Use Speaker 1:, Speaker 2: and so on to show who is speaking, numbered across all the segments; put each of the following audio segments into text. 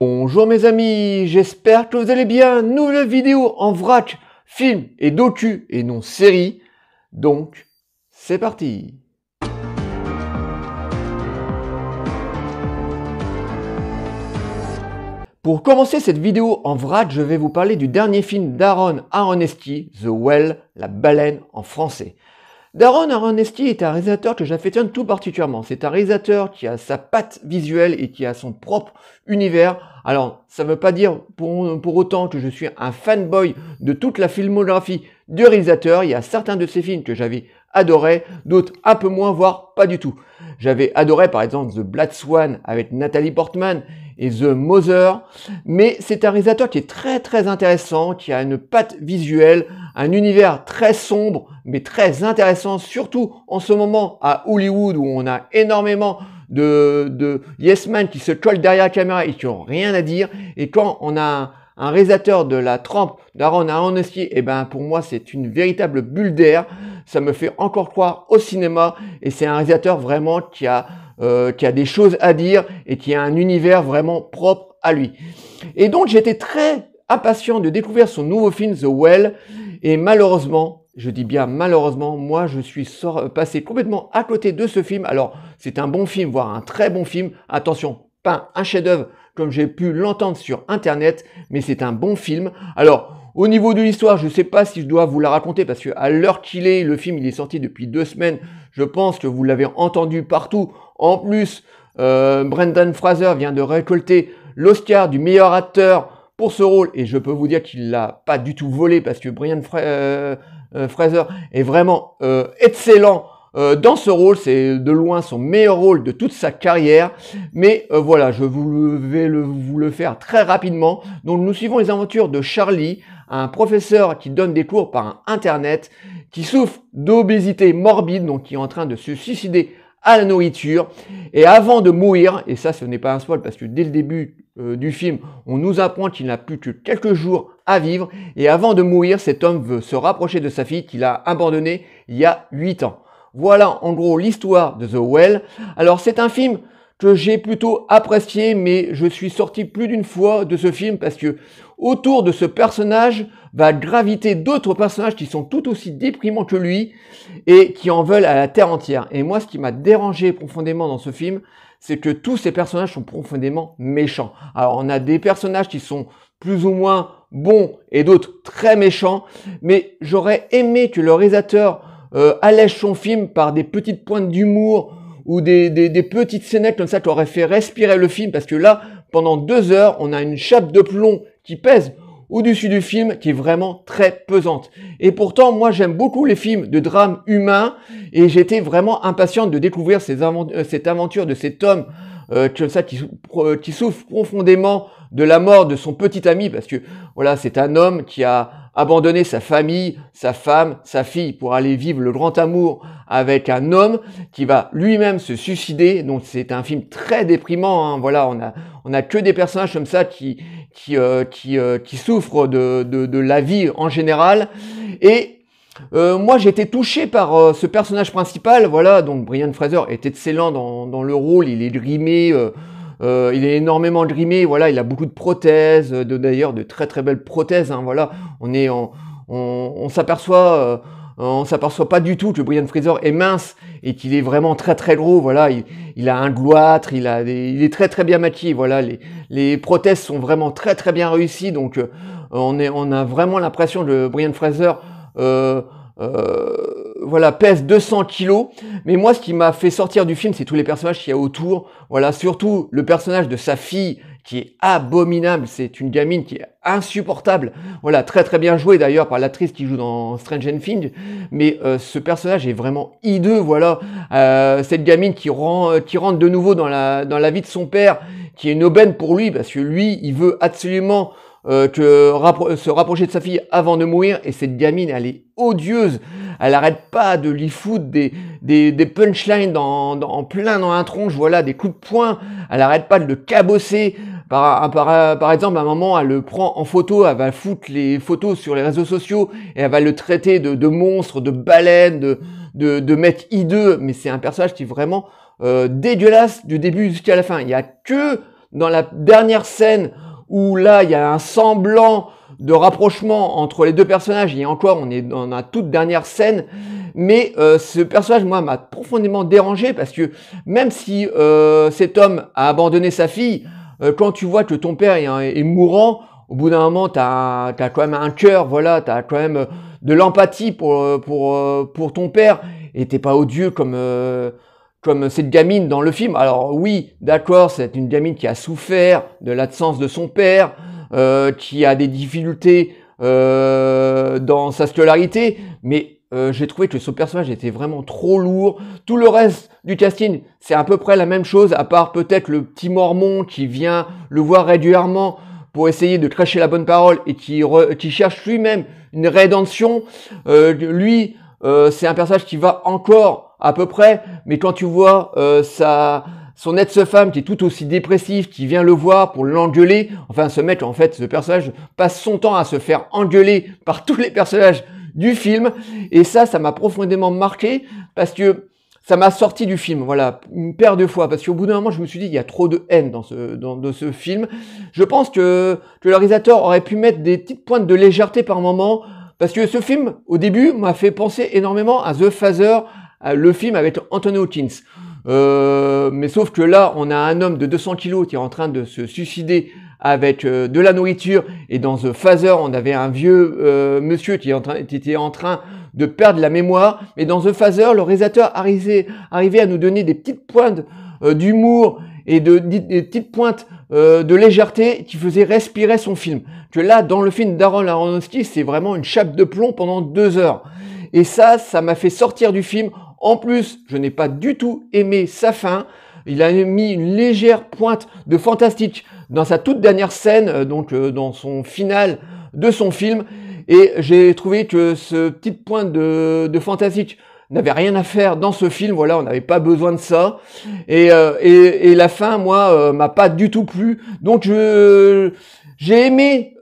Speaker 1: Bonjour mes amis, j'espère que vous allez bien. Nouvelle vidéo en vrac, film et docu et non série. Donc, c'est parti. Pour commencer cette vidéo en vrac, je vais vous parler du dernier film d'Aaron Aronesti, The Well, la baleine en français. Darren Aronesti est un réalisateur que j'affectionne tout particulièrement. C'est un réalisateur qui a sa patte visuelle et qui a son propre univers. Alors, ça ne veut pas dire pour, autant que je suis un fanboy de toute la filmographie du réalisateur. Il y a certains de ses films que j'avais adoré, d'autres un peu moins, voire pas du tout. J'avais adoré par exemple The Black Swan avec Nathalie Portman et The Mother. Mais c'est un réalisateur qui est très très intéressant, qui a une patte visuelle, un univers très sombre mais très intéressant, surtout en ce moment à Hollywood où on a énormément de, de yes men qui se collent derrière la caméra et qui ont rien à dire. Et quand on a un, réalisateur de la trempe d'Aaron Aronofsky, et eh ben pour moi c'est une véritable bulle d'air. Ça me fait encore croire au cinéma et c'est un réalisateur vraiment qui a euh, qui a des choses à dire et qui a un univers vraiment propre à lui. Et donc j'étais très impatient de découvrir son nouveau film The Well. Et malheureusement, je dis bien malheureusement, moi je suis euh, passé complètement à côté de ce film. Alors c'est un bon film, voire un très bon film. Attention, pas un chef-d'œuvre comme j'ai pu l'entendre sur Internet, mais c'est un bon film. Alors au niveau de l'histoire, je ne sais pas si je dois vous la raconter parce que à l'heure qu'il est, le film il est sorti depuis deux semaines. Je pense que vous l'avez entendu partout. En plus, euh, Brendan Fraser vient de récolter l'Oscar du meilleur acteur pour ce rôle, et je peux vous dire qu'il l'a pas du tout volé parce que Brian euh, euh, Fraser est vraiment euh, excellent dans ce rôle. C'est de loin son meilleur rôle de toute sa carrière. Mais voilà, je vous vais vous le faire très rapidement. Donc nous suivons les aventures de Charlie, un professeur qui donne des cours par Internet, qui souffre d'obésité morbide, donc qui est en train de se suicider à la nourriture. Et avant de mourir, et ça ce n'est pas un spoil parce que dès le début, euh, du film, on nous apprend qu'il n'a plus que quelques jours à vivre et avant de mourir, cet homme veut se rapprocher de sa fille qu'il a abandonnée il y a 8 ans. Voilà en gros l'histoire de The Well. Alors c'est un film que j'ai plutôt apprécié, mais je suis sorti plus d'une fois de ce film parce que autour de ce personnage va graviter d'autres personnages qui sont tout aussi déprimants que lui et qui en veulent à la terre entière. Et moi, ce qui m'a dérangé profondément dans ce film, c'est que tous ces personnages sont profondément méchants. Alors on a des personnages qui sont plus ou moins bons et d'autres très méchants, mais j'aurais aimé que le réalisateur euh, allège son film par des petites pointes d'humour ou des, des, petites scénettes comme ça qui auraient fait respirer le film, parce que là, pendant deux heures, on a une chape de plomb qui pèse au-dessus du film qui est vraiment très pesante. Et pourtant, moi j'aime beaucoup les films de drame humain et j'étais vraiment impatiente de découvrir euh, cette aventure de cet homme comme euh, ça euh, qui, souffre profondément de la mort de son petit ami parce que voilà, c'est un homme qui a abandonné sa famille, sa femme, sa fille pour aller vivre le grand amour avec un homme qui va lui-même se suicider. Donc c'est un film très déprimant. Hein. Voilà, on a on a que des personnages comme ça qui euh, euh, qui, souffrent de, la vie en général. Et euh, moi, j'ai été touché par ce personnage principal. Voilà, donc Brian Fraser est excellent dans, le rôle. Il est grimé, il est énormément grimé. Voilà, il a beaucoup de prothèses, d'ailleurs de, très très belles prothèses. Hein. voilà, on est on, on s'aperçoit on s'aperçoit pas du tout que Brian Fraser est mince et qu'il est vraiment très très gros. Voilà, il, a un gloître, il a, il est très très bien maquillé. Voilà, les, les prothèses sont vraiment très très bien réussies. Donc euh, on est, on a vraiment l'impression que Brian Fraser, euh, euh, voilà, pèse 200 kilos. Mais moi, ce qui m'a fait sortir du film, c'est tous les personnages qu'il y a autour. Voilà, surtout le personnage de sa fille qui est abominable. C'est une gamine qui est insupportable. Voilà, très très bien joué d'ailleurs par l'actrice qui joue dans Strange and Things. Mais euh, ce personnage est vraiment hideux. Voilà, euh, cette gamine qui, rend, euh, qui rentre de nouveau dans la, dans la vie de son père, qui est une aubaine pour lui parce que lui, il veut absolument que se rapprocher de sa fille avant de mourir. Et cette gamine, elle est odieuse. Elle arrête pas de lui foutre des, des, des punchlines dans, en plein dans un tronche, voilà, des coups de poing. Elle arrête pas de le cabosser. Par, exemple, à un moment, elle le prend en photo, elle va foutre les photos sur les réseaux sociaux et elle va le traiter de, monstre, de baleine, de, de, mec hideux. Mais c'est un personnage qui est vraiment euh, dégueulasse du début jusqu'à la fin. Il y a que dans la dernière scène où là, il y a un semblant de rapprochement entre les deux personnages. Et encore, on est dans la toute dernière scène. Mais euh, ce personnage, moi, m'a profondément dérangé parce que même si euh, cet homme a abandonné sa fille, euh, quand tu vois que ton père est, mourant, au bout d'un moment, tu as, quand même un cœur, voilà, tu as quand même euh, de l'empathie pour, euh, pour, pour ton père, et t'es pas odieux comme, comme cette gamine dans le film. Alors oui, d'accord, c'est une gamine qui a souffert de l'absence de son père, qui a des difficultés dans sa scolarité, mais euh, j'ai trouvé que ce personnage était vraiment trop lourd. Tout le reste du casting, c'est à peu près la même chose, à part peut-être le petit mormon qui vient le voir régulièrement pour essayer de cracher la bonne parole et qui, cherche lui-même une rédemption. Euh, lui, euh, c'est un personnage qui va encore à peu près, mais quand tu vois euh, sa, son ex-femme qui est tout aussi dépressive, qui vient le voir pour l'engueuler, enfin ce mec, en fait, ce personnage passe son temps à se faire engueuler par tous les personnages du film. Et ça, ça m'a profondément marqué parce que ça m'a sorti du film, voilà, une paire de fois, parce qu'au bout d'un moment, je me suis dit, il y a trop de haine dans ce, dans, ce film. Je pense que, que le réalisateur aurait pu mettre des petites pointes de légèreté par moment, parce que ce film, au début, m'a fait penser énormément à The Father, euh, le film avec Anthony Hawkins. Euh, mais sauf que là, on a un homme de 200 kilos qui est en train de se suicider avec euh, de la nourriture. Et dans The Phaser, on avait un vieux euh, monsieur qui, était en train de perdre la mémoire. Mais dans The Phaser, le réalisateur arrivait, à nous donner des petites pointes euh, d'humour et de, des petites pointes de légèreté qui faisaient respirer son film. Que là, dans le film d'Aaron Aronofsky, c'est vraiment une chape de plomb pendant deux heures. Et ça, ça m'a fait sortir du film. En plus, je n'ai pas du tout aimé sa fin. Il a mis une légère pointe de fantastique dans sa toute dernière scène, euh, donc euh, dans son final de son film. Et j'ai trouvé que ce petit point de, fantastique n'avait rien à faire dans ce film. Voilà, on n'avait pas besoin de ça. Et, euh, la fin, moi, m'a pas du tout plu. Donc je j'ai aimé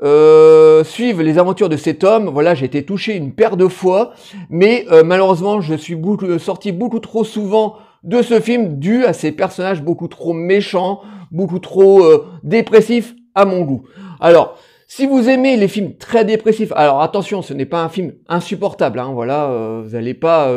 Speaker 1: suivre les aventures de cet homme. Voilà, j'ai été touché une paire de fois, mais malheureusement, je suis sorti beaucoup trop souvent de ce film dû à ces personnages beaucoup trop méchants, beaucoup trop euh, dépressifs à mon goût. Alors, si vous aimez les films très dépressifs, alors attention, ce n'est pas un film insupportable. Hein, voilà, vous n'allez pas,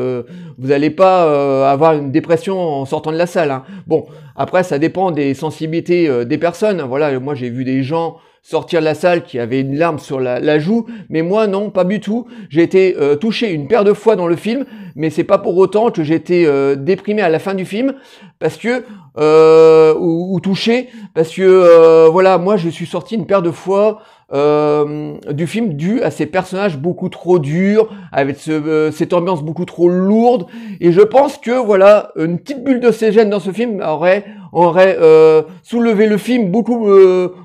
Speaker 1: vous allez pas euh, euh, avoir une dépression en sortant de la salle. Hein. Bon, après, ça dépend des sensibilités des personnes. Hein, voilà, moi j'ai vu des gens sortir de la salle qui avait une larme sur la, joue, mais moi non, pas du tout. J'ai été euh, touché une paire de fois dans le film, mais c'est pas pour autant que j'étais été euh, déprimé à la fin du film, parce que euh, ou, ou, touché, parce que voilà, moi je suis sorti une paire de fois euh, du film dû à ces personnages beaucoup trop durs, avec euh, cette ambiance beaucoup trop lourde. Et je pense que voilà, une petite bulle de gènes dans ce film aurait aurait euh, soulevé le film beaucoup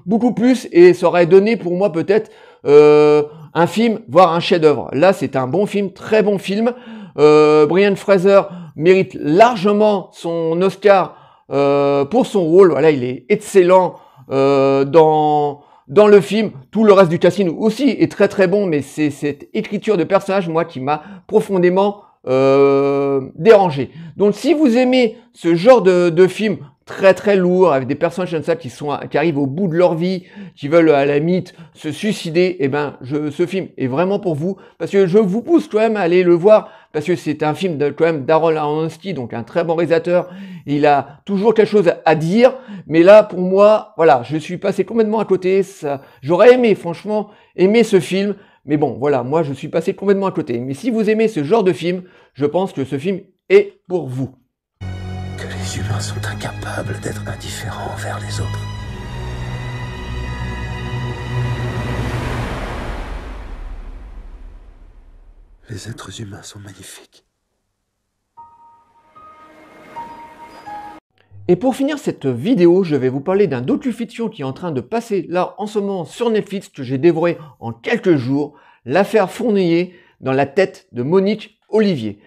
Speaker 1: beaucoup plus et ça aurait donné pour moi peut-être un film, voire un chef-d'œuvre. Là, c'est un bon film, très bon film. Brian Fraser mérite largement son Oscar pour son rôle. Voilà, il est excellent dans dans le film. Tout le reste du casting aussi est très très bon, mais c'est cette écriture de personnage, moi, qui m'a profondément euh, dérangé. Donc si vous aimez ce genre de, de film très très lourd, avec des personnages comme ça qui, sont, qui arrivent au bout de leur vie, qui veulent à la mythe se suicider, eh ben je, ce film est vraiment pour vous, parce que je vous pousse quand même à aller le voir parce que c'est un film de, quand même d'Aaron Aronofsky, donc un très bon réalisateur. Il a toujours quelque chose à dire, mais là, pour moi, voilà, je suis passé complètement à côté. j'aurais aimé, franchement, aimer ce film, mais bon, voilà, moi, je suis passé complètement à côté. Mais si vous aimez ce genre de film, je pense que ce film est pour vous. Que les humains sont incapables d'être indifférents envers les autres. Les êtres humains sont magnifiques. Et pour finir cette vidéo, je vais vous parler d'un docu-fiction qui est en train de passer là en ce moment sur Netflix que j'ai dévoré en quelques jours, l'affaire Fournier dans la tête de Monique Olivier.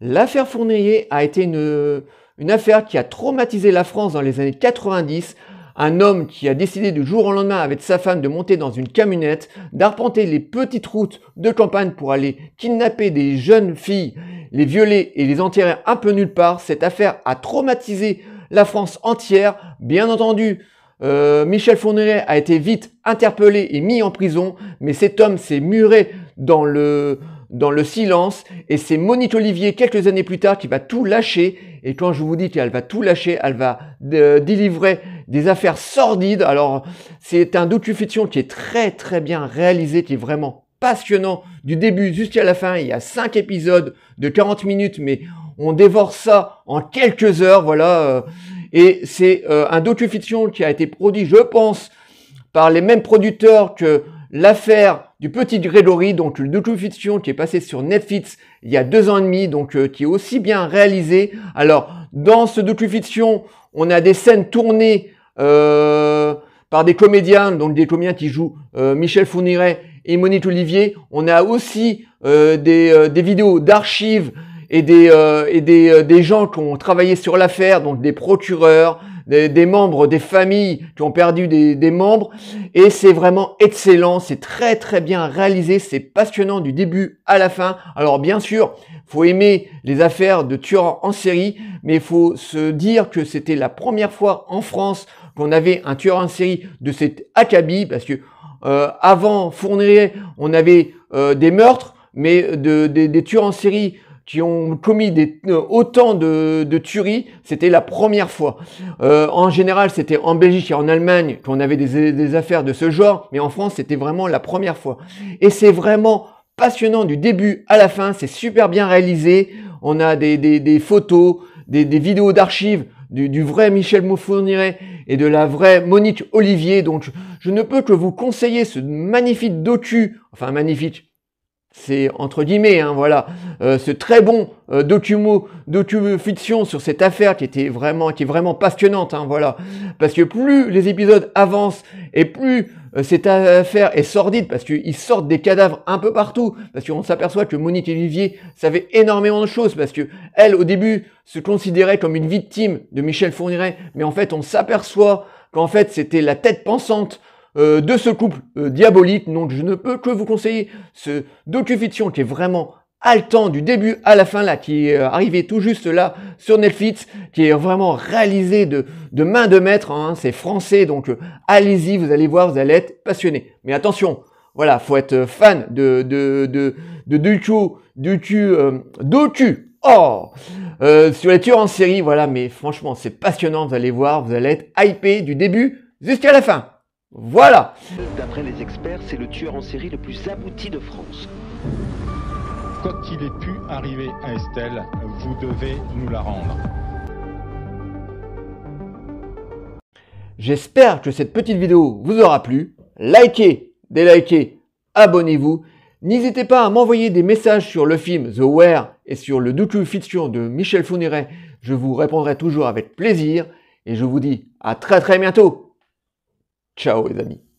Speaker 1: L'affaire Fournier a été une, une affaire qui a traumatisé la France dans les années 90 un homme qui a décidé du jour au lendemain avec sa femme de monter dans une camionnette, d'arpenter les petites routes de campagne pour aller kidnapper des jeunes filles, les violer et les enterrer un peu nulle part, cette affaire a traumatisé la France entière. Bien entendu, euh, Michel Fourniret a été vite interpellé et mis en prison, mais cet homme s'est muré dans le, dans le silence et c'est Monique Olivier quelques années plus tard qui va tout lâcher et quand je vous dis qu'elle va tout lâcher, elle va euh, délivrer des affaires sordides. Alors, c'est un docu-fiction qui est très très bien réalisé, qui est vraiment passionnant du début jusqu'à la fin. Il y a cinq épisodes de 40 minutes, mais on dévore ça en quelques heures, voilà. Euh. Et c'est euh, un docu-fiction qui a été produit, je pense, par les mêmes producteurs que l'affaire du petit Grégory, donc le docu-fiction qui est passé sur Netflix il y a deux ans et demi, donc euh, qui est aussi bien réalisé. Alors, dans ce docu-fiction, on a des scènes tournées euh, par des comédiens, donc des comédiens qui jouent euh, Michel Fourniret et Monique Olivier. On a aussi euh, des, des, vidéos d'archives et, des, et des, des gens qui ont travaillé sur l'affaire, donc des procureurs, des, membres, des familles qui ont perdu des, membres. Et c'est vraiment excellent, c'est très très bien réalisé, c'est passionnant du début à la fin. Alors bien sûr, faut aimer les affaires de tueurs en série, mais il faut se dire que c'était la première fois en France qu'on avait un tueur en série de cet acabit, parce que euh, avant Fournier, on avait euh, des meurtres, mais de, des tueurs en série qui ont commis des, euh, autant de, tueries, c'était la première fois. Euh, en général, c'était en Belgique et en Allemagne qu'on avait des, affaires de ce genre, mais en France, c'était vraiment la première fois. Et c'est vraiment passionnant du début à la fin, c'est super bien réalisé. On a des, photos, des, vidéos d'archives du, vrai Michel Montfourniret et de la vraie Monique Olivier. Donc je, je ne peux que vous conseiller ce magnifique docu, enfin magnifique, c'est entre guillemets, hein, voilà, euh, ce très bon euh, document, fiction sur cette affaire qui était vraiment, qui est vraiment passionnante, hein, voilà, parce que plus les épisodes avancent et plus euh, cette affaire est sordide, parce qu'ils sortent des cadavres un peu partout, parce qu'on s'aperçoit que Monique Olivier savait énormément de choses, parce que elle, au début, se considérait comme une victime de Michel Fourniret, mais en fait, on s'aperçoit qu'en fait, c'était la tête pensante euh, de ce couple euh, diabolique. Donc je ne peux que vous conseiller ce docu-fiction qui est vraiment haletant du début à la fin là, qui est euh, arrivé tout juste là sur Netflix, qui est vraiment réalisé de, de main de maître. Hein. c'est français, donc allez-y, vous allez voir, vous allez être passionné. Mais attention, voilà, faut être fan de de de de docu docu docu Oh Sur les tueurs en série, voilà, mais franchement, c'est passionnant, vous allez voir, vous allez être hypé du début jusqu'à la fin. Voilà D'après les experts, c'est le tueur en série le plus abouti de France. Quand qu'il ait pu arriver à Estelle, vous devez nous la rendre. J'espère que cette petite vidéo vous aura plu. Likez, délikez, abonnez-vous. N'hésitez pas à m'envoyer des messages sur le film The Where et sur le docu-fiction de Michel Fourniret. Je vous répondrai toujours avec plaisir et je vous dis à très très bientôt Ciao les amis